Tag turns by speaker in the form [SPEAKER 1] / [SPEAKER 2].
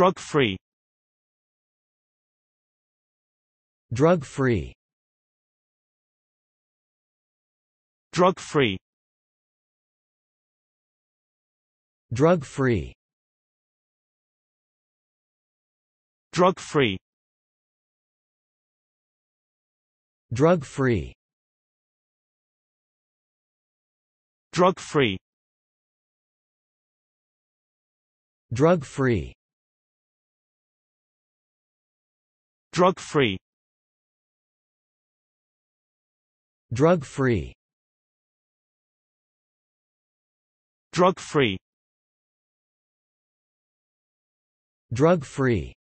[SPEAKER 1] Drug-free Drug-free Drug-free Drug-free Drug-free Drug-free Drug-free Drug-free Drug-free Drug-free Drug-free Drug-free